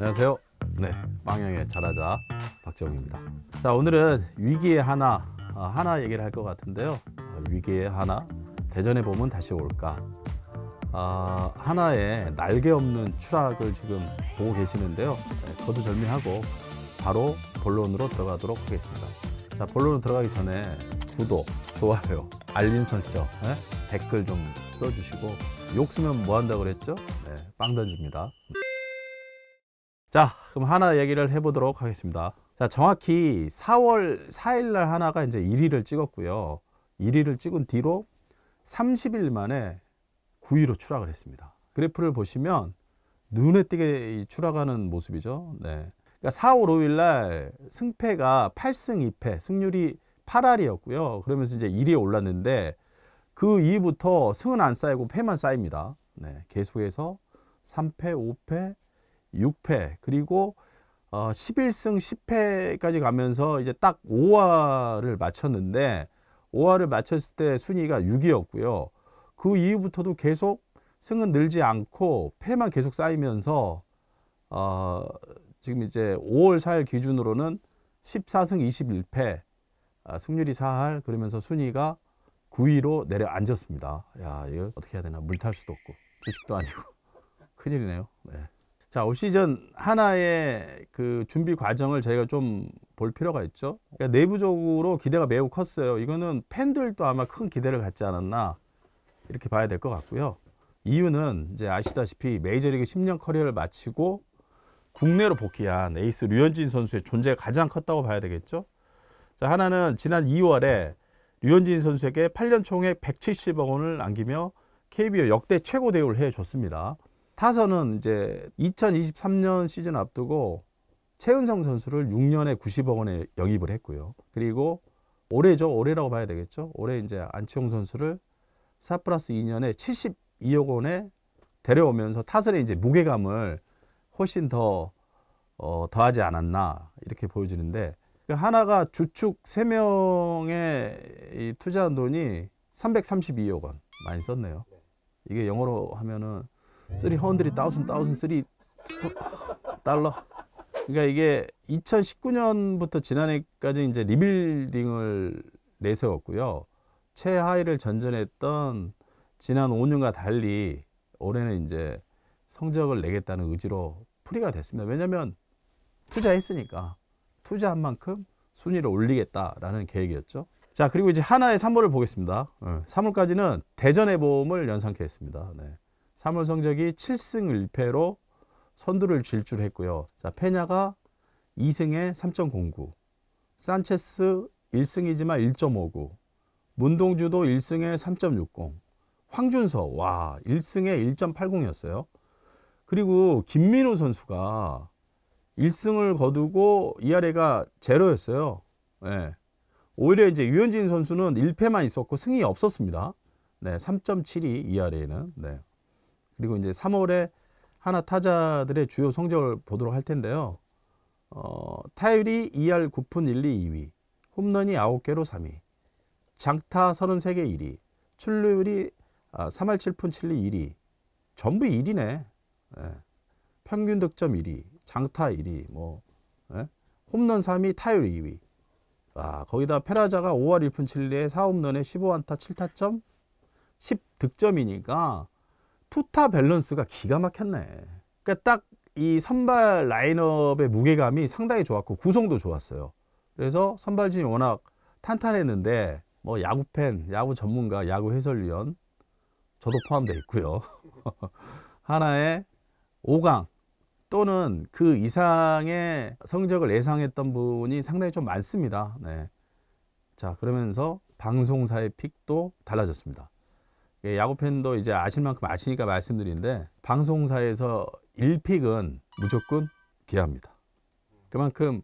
안녕하세요. 네, 빵형의 잘하자 박정입니다. 자, 오늘은 위기의 하나, 아, 하나 얘기를 할 것 같은데요. 아, 위기의 하나, 대전에 보면 다시 올까? 아, 하나의 날개 없는 추락을 지금 보고 계시는데요. 네, 거두절미하고 바로 본론으로 들어가도록 하겠습니다. 자, 본론으로 들어가기 전에 구독, 좋아요, 알림 설정, 네? 댓글 좀 써주시고 욕 쓰면 뭐 한다 고 그랬죠? 네, 빵 던집니다. 자 그럼 하나 얘기를 해보도록 하겠습니다 자 정확히 4월 4일날 하나가 이제 1위를 찍었고요 1위를 찍은 뒤로 30일 만에 9위로 추락을 했습니다 그래프를 보시면 눈에 띄게 추락하는 모습이죠 네. 그러니까 4, 월 5일날 승패가 8승 2패 승률이 8할이었고요 그러면서 이제 1위에 올랐는데 그 이후부터 승은 안 쌓이고 패만 쌓입니다 네. 계속해서 3패, 5패, 6패 그리고 어, 11승 10패까지 가면서 이제 딱 5화를 마쳤는데 5화를 마쳤을 때 순위가 6위였고요. 그 이후부터도 계속 승은 늘지 않고 패만 계속 쌓이면서 어, 지금 이제 5월 4일 기준으로는 14승 21패 아, 승률이 4할 그러면서 순위가 9위로 내려앉았습니다. 야 이거 어떻게 해야 되나 물 탈 수도 없고 주식도 아니고 큰일이네요. 네. 자, 올 시즌 하나의 그 준비 과정을 저희가 좀 볼 필요가 있죠. 그러니까 내부적으로 기대가 매우 컸어요. 이거는 팬들도 아마 큰 기대를 갖지 않았나 이렇게 봐야 될 것 같고요. 이유는 이제 아시다시피 메이저리그 10년 커리어를 마치고 국내로 복귀한 에이스 류현진 선수의 존재가 가장 컸다고 봐야 되겠죠. 자, 하나는 지난 2월에 류현진 선수에게 8년 총액 170억 원을 안기며 KBO 역대 최고 대우를 해줬습니다. 타선은 이제 2023년 시즌 앞두고 최은성 선수를 6년에 90억 원에 영입을 했고요. 그리고 올해죠. 올해라고 봐야 되겠죠. 올해 이제 안치홍 선수를 4 플러스 2년에 72억 원에 데려오면서 타선의 이제 무게감을 훨씬 더 어, 더하지 않았나 이렇게 보여지는데 그 하나가 주축 3명의 이 투자한 돈이 332억 원 많이 썼네요. 이게 영어로 하면은 300,000, 1,000, 3달러. 그러니까 이게 2019년부터 지난해까지 이제 리빌딩을 내세웠고요. 최하위를 전전했던 지난 5년과 달리 올해는 이제 성적을 내겠다는 의지로 풀이가 됐습니다. 왜냐하면 투자했으니까 투자한 만큼 순위를 올리겠다라는 계획이었죠. 자 그리고 이제 하나의 3월을 보겠습니다. 3월까지는 예, 대전의 보험을 연상케 했습니다. 네. 3월 성적이 7승 1패로 선두를 질주했고요. 자, 페냐가 2승에 3.09, 산체스 1승이지만 1.59, 문동주도 1승에 3.60, 황준서 와 1승에 1.80이었어요. 그리고 김민우 선수가 1승을 거두고 ERA가 제로였어요. 네. 오히려 이제 유현진 선수는 1패만 있었고 승이 없었습니다. 네, 3.72 ERA는. 네. 그리고 이제 3월에 하나 타자들의 주요 성적을 보도록 할 텐데요. 어, 타율이 2할 9푼 1, 2, 2위, 홈런이 9개로 3위, 장타 33개 1위, 출루율이 아, 3할 7푼 7, 2, 1위, 전부 1위네. 예. 평균 득점 1위, 장타 1위, 뭐 예? 홈런 3위, 타율 2위. 아, 거기다 페라자가 5할 1푼 7리에 4홈런에 15안타 7타점 10득점이니까 투타 밸런스가 기가 막혔네. 그러니까 딱 이 선발 라인업의 무게감이 상당히 좋았고 구성도 좋았어요. 그래서 선발진이 워낙 탄탄했는데 뭐 야구 팬, 야구 전문가, 야구 해설위원 저도 포함되어 있고요. 하나의 5강 또는 그 이상의 성적을 예상했던 분이 상당히 좀 많습니다. 네. 자, 그러면서 방송사의 픽도 달라졌습니다. 예, 야구 팬도 이제 아실 만큼 아시니까 말씀드린데 방송사에서 1픽은 무조건 기아입니다. 그만큼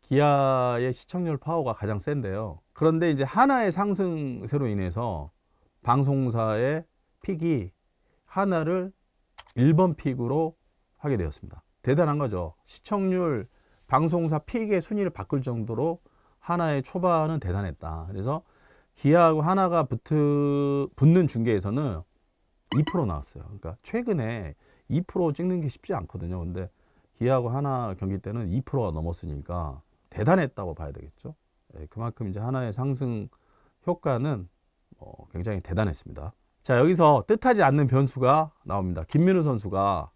기아의 시청률 파워가 가장 센데요. 그런데 이제 하나의 상승세로 인해서 방송사의 픽이 하나를 1번 픽으로 하게 되었습니다. 대단한 거죠. 시청률 방송사 픽의 순위를 바꿀 정도로 하나의 초반은 대단했다. 그래서 기아하고 하나가 붙으, 붙는 중계에서는 2% 나왔어요. 그러니까 최근에 2% 찍는 게 쉽지 않거든요. 근데 기아하고 하나 경기 때는 2%가 넘었으니까 대단했다고 봐야 되겠죠. 예, 그만큼 이제 하나의 상승 효과는 어, 굉장히 대단했습니다. 자 여기서 뜻하지 않는 변수가 나옵니다. 김민우 선수가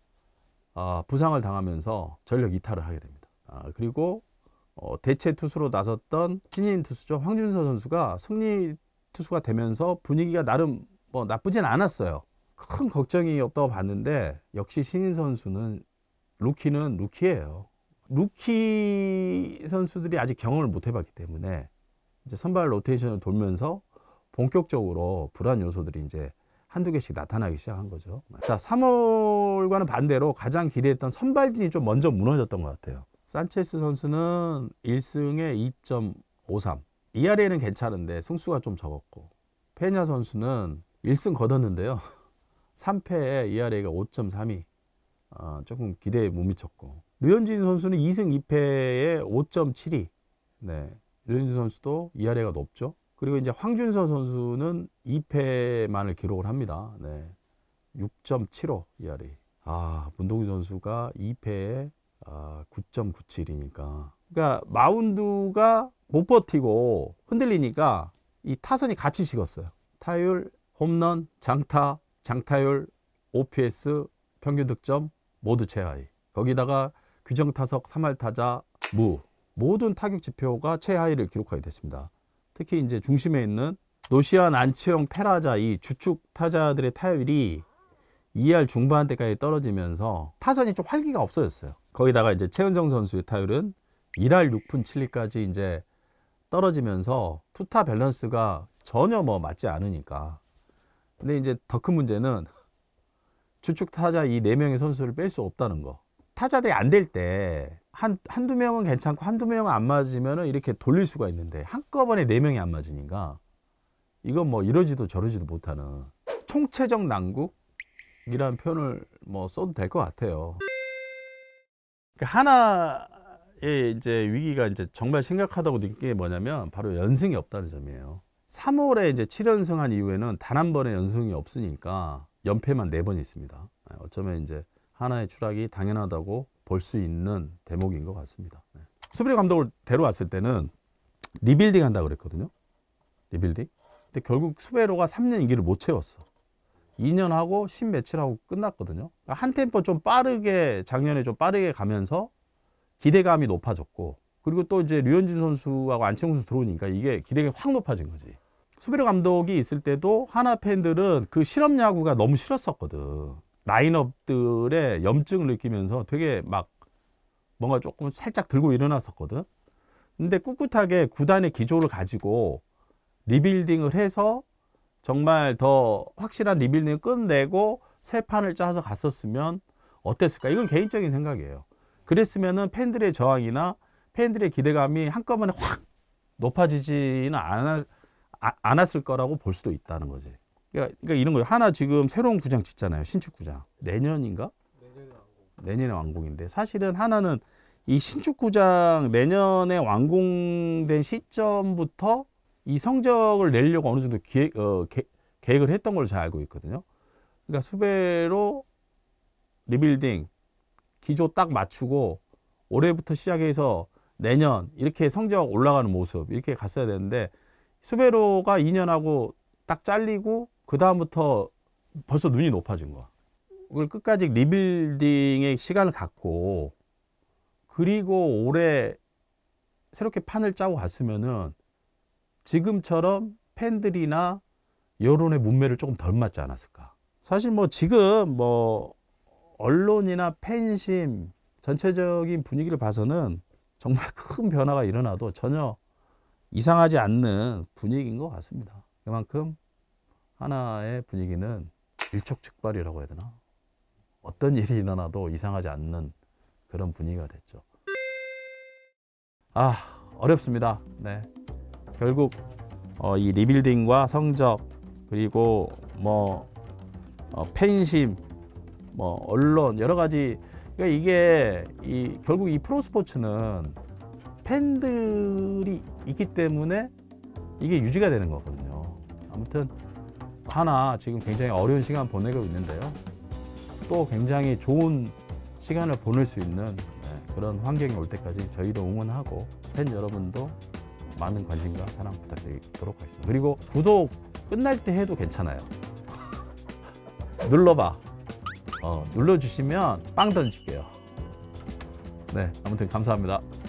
아, 부상을 당하면서 전력 이탈을 하게 됩니다. 아, 그리고 어, 대체 투수로 나섰던 신인 투수죠 황준서 선수가 승리 투수가 되면서 분위기가 나름 뭐 나쁘진 않았어요. 큰 걱정이 없다고 봤는데 역시 신인 선수는 루키는 루키예요. 루키 선수들이 아직 경험을 못 해봤기 때문에 이제 선발 로테이션을 돌면서 본격적으로 불안 요소들이 이제 한두 개씩 나타나기 시작한 거죠. 자, 3월과는 반대로 가장 기대했던 선발진이 좀 먼저 무너졌던 것 같아요. 산체스 선수는 1승에 2.53 ERA는 괜찮은데 승수가 좀 적었고 페냐 선수는 1승 거뒀는데요 3패에 ERA가 5.32 어, 조금 기대에 못 미쳤고 류현진 선수는 2승 2패에 5.72 네. 류현진 선수도 ERA가 높죠 그리고 이제 황준서 선수는 2패만을 기록을 합니다 네. 6.75 ERA 아 문동희 선수가 2패에 9.97이니까 아, 그러니까 마운드가 못 버티고 흔들리니까 이 타선이 같이 식었어요 타율, 홈런, 장타, 장타율, OPS, 평균 득점 모두 최하위 거기다가 규정타석, 3할 타자, 무 모든 타격 지표가 최하위를 기록하게 됐습니다 특히 이제 중심에 있는 노시안, 안치영, 페라자 이 주축 타자들의 타율이 2할 중반대까지 떨어지면서 타선이 좀 활기가 없어졌어요 거기다가 이제 최은정 선수의 타율은 1할 6푼 7리까지 이제 떨어지면서 투타 밸런스가 전혀 뭐 맞지 않으니까. 근데 이제 더 큰 문제는 주축 타자 이 네 명의 선수를 뺄 수 없다는 거. 타자들이 안 될 때 한, 한두 명은 괜찮고 한두 명은 안 맞으면은 이렇게 돌릴 수가 있는데 한꺼번에 네 명이 안 맞으니까 이건 뭐 이러지도 저러지도 못하는 총체적 난국이라는 표현을 뭐 써도 될 것 같아요. 그 하나의 이제 위기가 이제 정말 심각하다고 느낀 게 뭐냐면 바로 연승이 없다는 점이에요. 3월에 이제 7연승한 이후에는 단 한 번의 연승이 없으니까 연패만 4번 있습니다. 네, 어쩌면 이제 하나의 추락이 당연하다고 볼 수 있는 대목인 것 같습니다. 네. 수비리 감독을 데려왔을 때는 리빌딩 한다고 그랬거든요. 리빌딩. 근데 결국 수베로가 3년 임기를 못 채웠어. 2년하고 10 며칠하고 끝났거든요. 그러니까 한 템포 좀 빠르게 작년에 좀 빠르게 가면서 기대감이 높아졌고 그리고 또 이제 류현진 선수하고 안치홍 선수 들어오니까 이게 기대감이 확 높아진 거지. 수비로 감독이 있을 때도 하나 팬들은 그실험 야구가 너무 싫었었거든. 라인업들의 염증을 느끼면서 되게 막 뭔가 조금 살짝 들고 일어났었거든. 근데 꿋꿋하게 구단의 기조를 가지고 리빌딩을 해서 정말 더 확실한 리빌딩을 끝내고 새 판을 짜서 갔었으면 어땠을까? 이건 개인적인 생각이에요. 그랬으면 팬들의 저항이나 팬들의 기대감이 한꺼번에 확 높아지지는 않았, 아, 않았을 거라고 볼 수도 있다는 거지. 그러니까, 그러니까 이런 거예요. 하나 지금 새로운 구장 짓잖아요. 신축 구장. 내년인가? 내년에 완공인데 사실은 하나는 이 신축 구장 내년에 완공된 시점부터 이 성적을 내려고 어느 정도 기획, 어, 개, 계획을 했던 걸로 잘 알고 있거든요. 그러니까 수배로 리빌딩, 기조 딱 맞추고 올해부터 시작해서 내년 이렇게 성적 올라가는 모습 이렇게 갔어야 되는데 수배로가 2년하고 딱 잘리고 그 다음부터 벌써 눈이 높아진 거야. 그걸 끝까지 리빌딩의 시간을 갖고 그리고 올해 새롭게 판을 짜고 갔으면은 지금처럼 팬들이나 여론의 문매를 조금 덜 맞지 않았을까. 사실 뭐 지금 뭐 언론이나 팬심 전체적인 분위기를 봐서는 정말 큰 변화가 일어나도 전혀 이상하지 않는 분위기인 것 같습니다. 그만큼 하나의 분위기는 일촉즉발이라고 해야 되나? 어떤 일이 일어나도 이상하지 않는 그런 분위기가 됐죠. 아, 어렵습니다. 네. 결국 어, 이 리빌딩과 성적 그리고 뭐 어, 팬심 뭐 언론 여러 가지 그러니까 이게 이 결국 이 프로 스포츠는 팬들이 있기 때문에 이게 유지가 되는 거거든요. 아무튼 하나 지금 굉장히 어려운 시간 보내고 있는데요. 또 굉장히 좋은 시간을 보낼 수 있는 네, 그런 환경이 올 때까지 저희도 응원하고 팬 여러분도 많은 관심과 사랑 부탁드리도록 하겠습니다. 그리고 구독 끝날 때 해도 괜찮아요. 눌러봐. 어, 눌러주시면 빵 던질게요. 네, 아무튼 감사합니다.